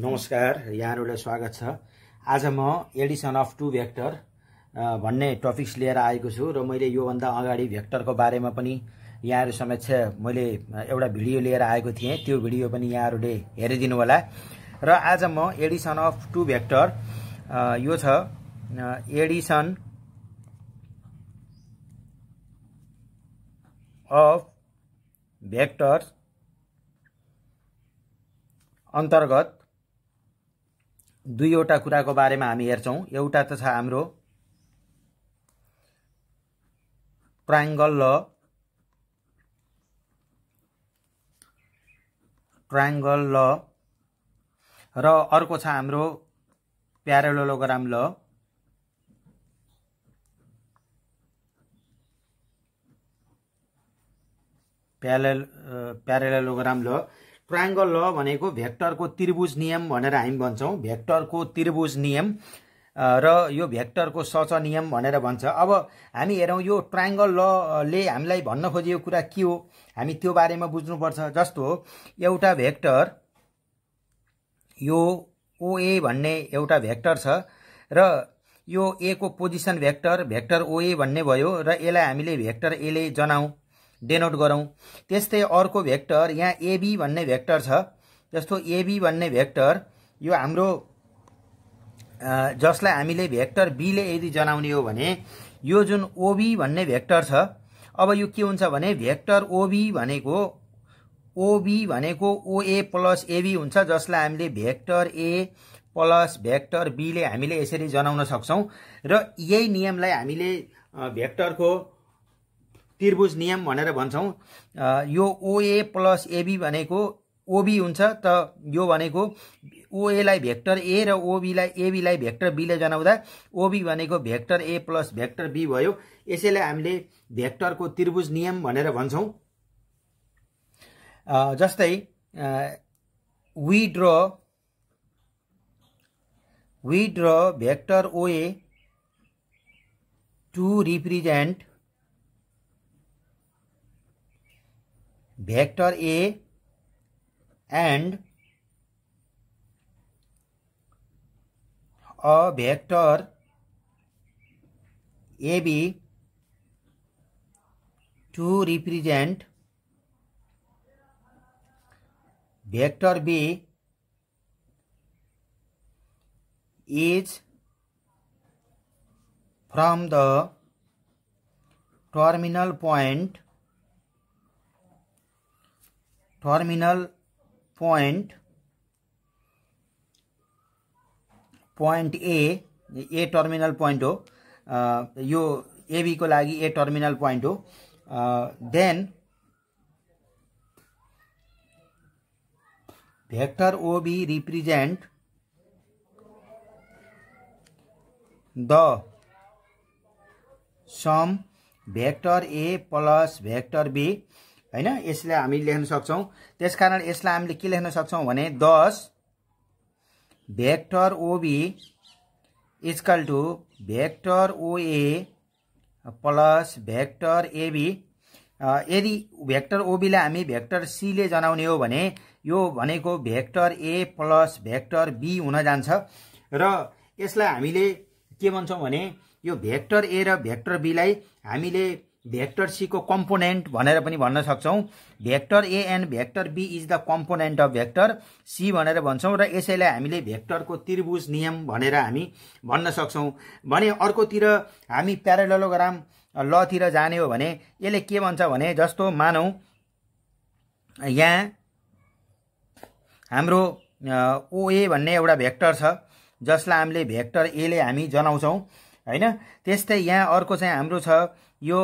नमस्कार यहाँहरूलाई स्वागत छ आज म एडिसन अफ टु भेक्टर भन्ने टपिक्स लिएर आएको छु र मैले योभन्दा अगाडि भेक्टरको बारेमा पनि यहाँहरू समक्ष मैले एउटा भिडियो लिएर आएको थिएँ त्यो भिडियो पनि यहाँहरूले हेरिदिनु होला र आज म एडिसन अफ टु भेक्टर यो छ एडिसन अफ भेक्टर अन्तर्गत दुईवटा कुराको बारेमा हामी हेर्छौँ एउटा त छ हाम्रो ट्राइङ्गल ल ट्राइङ्गल ल र अर्को छ हाम्रो प्यारालोलोग्राम ल प्यारल प्यारेलोग्राम ल ट्रायङ्गल ल भनेको भेक्टरको त्रिभुज नियम भनेर हामी भन्छौँ भेक्टरको त्रिभुज नियम र यो भेक्टरको सच नियम भनेर भन्छ अब हामी हेरौँ यो ट्रायङ्गल लले हामीलाई भन्न खोजेको कुरा के हो हामी त्यो बारेमा बुझ्नुपर्छ जस्तो एउटा भेक्टर यो ओए भन्ने एउटा भेक्टर छ र यो ए को पोजिसन भेक्टर भेक्टर ओए भन्ने भयो र यसलाई हामीले भेक्टर एले जनाऊ डेनोट गरौँ त्यस्तै अर्को भेक्टर यहाँ एबी भन्ने भेक्टर छ जस्तो एबी भन्ने भेक्टर यो हाम्रो जसलाई हामीले भेक्टर बीले यदि जनाउने हो भने यो जुन ओबी भन्ने भेक्टर छ अब यो के हुन्छ भने भेक्टर ओबी भनेको ओबी भनेको ओए प्लस एबी हुन्छ जसलाई हामीले भेक्टर ए प्लस भेक्टर बीले हामीले यसरी जनाउन सक्छौँ र यही नियमलाई हामीले भेक्टरको त्रिभुज नियम भनेर भन्छौँ यो ओए प्लस एबी भनेको ओबी हुन्छ त यो भनेको ओएलाई भेक्टर ए र ओबीलाई एबीलाई भेक्टर बीले जनाउँदा ओबी भनेको vector A plus vector B भयो यसैलाई हामीले भेक्टरको त्रिभुज नियम भनेर भन्छौँ जस्तै वी विड्र we vector OA to represent vector A and a vector AB to represent vector B is from the terminal point terminal point point A A terminal point हो यो एबी को लगी ए टर्मिनल पॉइंट हो then vector OB represent the sum vector A plus vector B होइन यसलाई हामी लेख्न सक्छौँ त्यसकारण यसलाई हामीले के लेख्न सक्छौँ भने this vector OB is equal to vector OA plus vector AB यदि भेक्टर ओबीलाई हामी भेक्टर सीले जनाउने हो भने यो भनेको vector A plus vector B हुन जान्छ र यसलाई हामीले के भन्छौँ भने यो भेक्टर ए र भेक्टर बीलाई हामीले भेक्टर सीको कम्पोनेन्ट भनेर पनि भन्न सक्छौँ vector A and vector B is the component of vector C भनेर भन्छौँ र यसैलाई हामीले भेक्टरको त्रिभुज नियम भनेर हामी भन्न सक्छौँ भने अर्कोतिर हामी प्यारालोलोग्राम लतिर जाने हो भने यसले के भन्छ भने जस्तो मानौँ यहाँ हाम्रो ओए भन्ने एउटा भेक्टर छ जसलाई हामीले भेक्टर एले हामी जनाउँछौँ होइन त्यस्तै यहाँ अर्को चाहिँ हाम्रो छ यो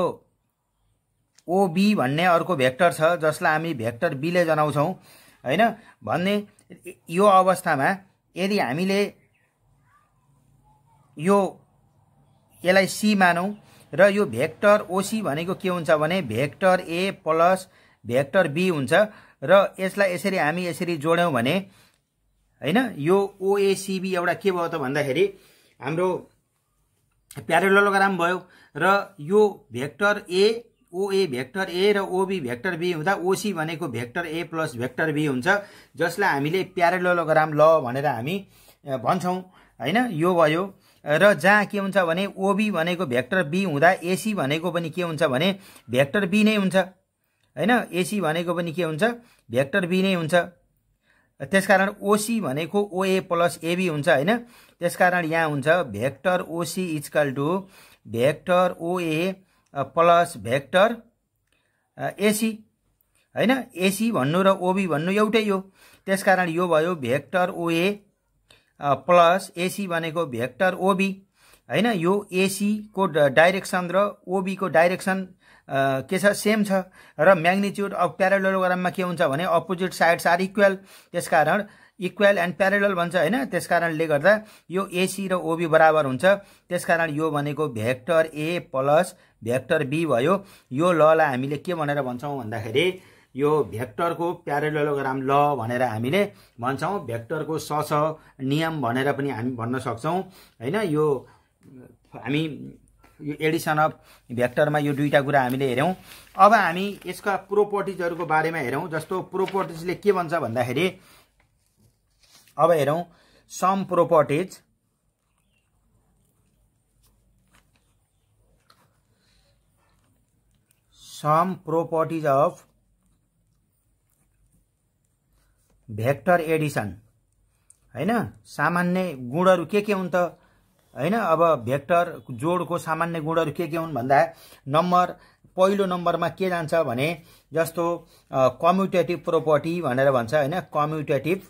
ओबी भन्ने अर्को भेक्टर छ जसलाई हामी भेक्टर बीले जनाउँछौँ होइन भन्ने यो अवस्थामा यदि हामीले यो यसलाई सी मानौँ र यो भेक्टर ओसी भनेको के हुन्छ भने vector A plus vector B हुन्छ र यसलाई यसरी हामी यसरी जोड्यौँ भने होइन यो ओएसिबी एउटा के भयो त भन्दाखेरि हाम्रो प्यारेलोग्राम भयो र यो भेक्टर ए ओए भेक्टर ए र ओबी भेक्टर बी हुँदा ओसी भनेको vector A plus vector B हुन्छ जसलाई हामीले प्यारेलोलोग्राम ल भनेर हामी भन्छौँ होइन यो भयो र जहाँ के हुन्छ भने ओबी भनेको भेक्टर बी हुँदा एसी भनेको पनि के हुन्छ भने भेक्टर बी नै हुन्छ होइन एसी भनेको पनि के हुन्छ भेक्टर बी नै हुन्छ त्यसकारण ओसी भनेको ओए प्लस एबी हुन्छ होइन त्यसकारण यहाँ हुन्छ vector OC is equal to vector OA plus vector AC होइन एसी भन्नु र ओबी भन्नु एउटै हो त्यसकारण यो भयो भेक्टर ओए प्लस एसी भनेको भेक्टर ओबी होइन यो एसीको डाइरेक्सन र ओबीको डाइरेक्सन के छ सेम छ र म्याग्निच्युड अफ प्यारालोग्राममा के हुन्छ भने अपोजिट साइड्स आर इक्वल कारण इक्वेल एन्ड प्यारेलल भन्छ होइन त्यस कारणले गर्दा यो एसी र ओबी बराबर हुन्छ त्यसकारण यो भनेको vector A plus vector B भयो यो ललाई हामीले के भनेर भन्छौँ भन्दाखेरि यो भेक्टरको प्यारेलोग्राम ल भनेर हामीले भन्छौँ भेक्टरको स स नियम भनेर पनि हामी भन्न सक्छौँ होइन यो हामी यो एडिसन अफ भेक्टरमा यो दुईवटा कुरा हामीले हेऱ्यौँ अब हामी यसका प्रोपर्टिजहरूको बारेमा हेऱ्यौँ जस्तो प्रोपर्टिजले के भन्छ भन्दाखेरि अब हेरौँ some properties some properties of vector addition होइन सामान्य गुणहरू के के हुन् त होइन अब भेक्टर जोडको सामान्य गुणहरू के के हुन् भन्दा नम्बर पहिलो नम्बरमा के जान्छ भने जस्तो कम्युटेटिभ प्रोपर्टी भनेर भन्छ होइन कम्युटेटिभ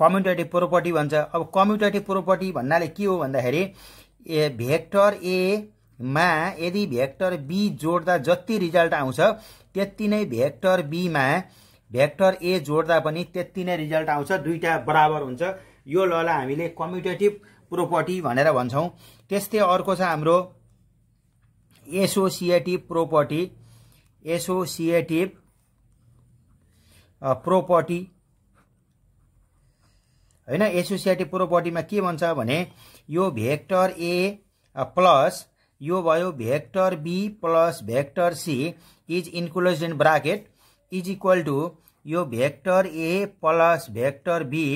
कम्युटेटिभ प्रोपर्टी भन्छ अब कम्युटेटिभ प्रोपर्टी भन्नाले के हो भन्दाखेरि ए भेक्टर एमा यदि भेक्टर बी जोड्दा जति रिजल्ट आउँछ त्यति नै भेक्टर बीमा भेक्टर ए जोड्दा पनि त्यति नै रिजल्ट आउँछ दुईवटा बराबर हुन्छ यो ललाई हामीले कम्युटेटिभ प्रोपर्टी भनेर भन्छौँ त्यस्तै अर्को छ हाम्रो एसोसिएटिभ प्रोपर्टी एसोसिएटिभ प्रोपर्टी होइन एसोसिएटिभ प्रोपर्टीमा के भन्छ भने यो भेक्टर ए प्लस यो भयो vector B plus vector C is enclose in bracket is equal to यो vector A plus vector B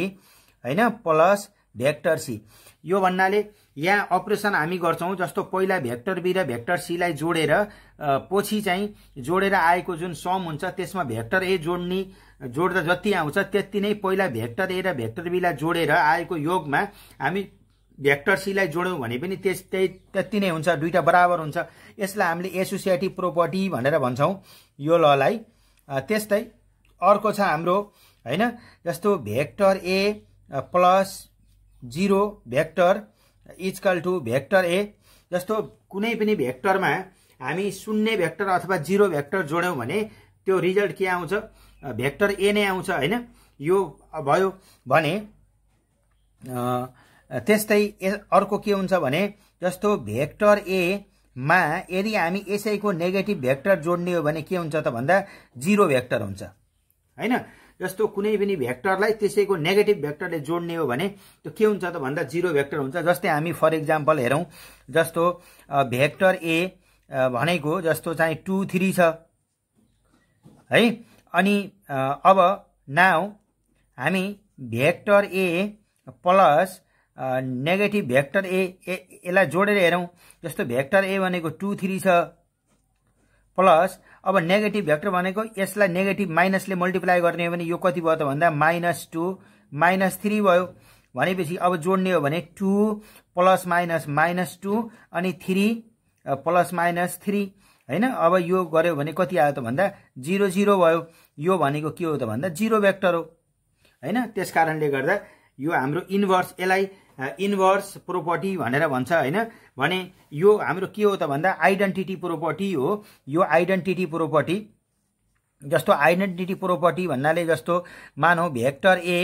होइन प्लस भेक्टर सी यो भन्नाले यहाँ अपरेसन हामी गर्छौँ जस्तो पहिला भेक्टर बी र भेक्टर सीलाई जोडेर पछि चाहिँ जोडेर आएको जुन सम हुन्छ त्यसमा भेक्टर ए जोड्ने जोड्दा जति आउँछ त्यति नै पहिला भेक्टर ए र भेक्टर बीलाई जोडेर आएको योगमा हामी भेक्टर सीलाई जोड्यौँ भने पनि त्यस त्यही त्यति नै हुन्छ दुईवटा बराबर हुन्छ यसलाई हामीले एसोसिएटिभ प्रोपर्टी भनेर भन्छौँ यो ललाई त्यस्तै अर्को छ हाम्रो होइन जस्तो vector A plus zero vector is equal to vector A जस्तो कुनै पनि भेक्टरमा हामी शून्य भेक्टर अथवा जिरो भेक्टर जोड्यौँ भने त्यो रिजल्ट के आउँछ भेक्टर ए नै आउँछ होइन यो भयो भने त्यस्तै अर्को के हुन्छ भने जस्तो भेक्टर एमा यदि हामी यसैको नेगेटिभ भेक्टर जोड्ने हो भने के हुन्छ त भन्दा जिरो भेक्टर हुन्छ होइन जस्तो कुनै पनि भेक्टरलाई त्यसैको नेगेटिभ भेक्टरले जोड्ने हो भने त्यो के हुन्छ त भन्दा जिरो भेक्टर हुन्छ जस्तै हामी फर इक्जाम्पल हेरौँ जस्तो भेक्टर ए भनेको जस्तो चाहिँ टू थ्री छ है अनि अब नाउ हामी vector A plus negative vector A यसलाई जोडेर हेरौँ जस्तो भेक्टर ए भनेको टू थ्री छ प्लस अब नेगेटिभ भेक्टर भनेको यसलाई नेगेटिभ माइनसले मल्टिप्लाई गर्ने हो भने यो कति भयो त भन्दा माइनस टू माइनस थ्री भयो भनेपछि अब जोड्ने हो भने two plus minus minus two अनि थ्री प्लस माइनस थ्री होइन अब यो गर्यो भने कति आयो त भन्दा जिरो जिरो भयो यो भनेको के हो त भन्दा जिरो भेक्टर हो होइन त्यस कारणले गर्दा यो हाम्रो इन्भर्स यसलाई इन्भर्स प्रोपर्टी भनेर भन्छ होइन भने यो हाम्रो के हो त भन्दा आइडेन्टिटी प्रोपर्टी हो यो आइडेन्टिटी प्रोपर्टी जस्तो आइडेन्टिटी प्रोपर्टी भन्नाले जस्तो मानौ vector A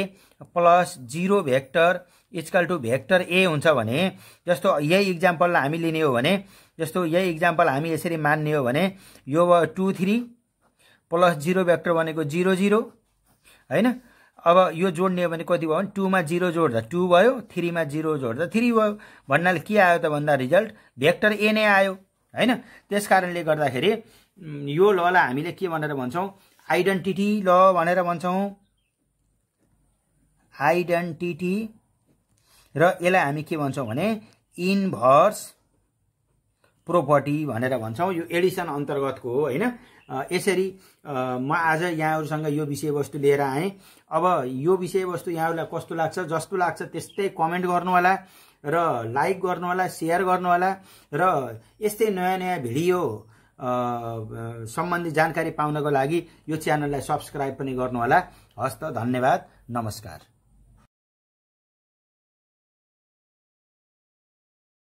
plus zero vector is equal to vector A हुन्छ भने जस्तो यही इक्जाम्पललाई हामी लिने हो भने जस्तो यही इक्जाम्पल हामी यसरी मान्ने हो भने यो भयो two three plus zero vector भनेको जिरो जिरो होइन अब यो जोड्ने हो भने कति भयो भने टूमा जिरो जोड्दा टू भयो थ्रीमा जिरो जोड्दा थ्री भयो भन्नाले के आयो त भन्दा रिजल्ट भेक्टर ए नै आयो होइन त्यस कारणले गर्दाखेरि यो ललाई हामीले के भनेर भन्छौँ आइडेन्टिटी ल भनेर भन्छौँ आइडेन्टिटी र यसलाई हामी के भन्छौँ भने इन्भर्स प्रोपर्टी भनेर भन्छौँ यो एडिसन अन्तर्गतको हो होइन यसरी म आज यहाँहरूसँग यो विषयवस्तु लिएर आएँ अब यो विषयवस्तु यहाँहरूलाई कस्तो लाग्छ जस्तो लाग्छ त्यस्तै कमेन्ट गर्नुहोला र लाइक गर्नुहोला सेयर गर्नुहोला र यस्तै नयाँ नयाँ भिडियो सम्बन्धी जानकारी पाउनको लागि यो च्यानललाई सब्सक्राइब पनि गर्नुहोला हस्त धन्यवाद नमस्कार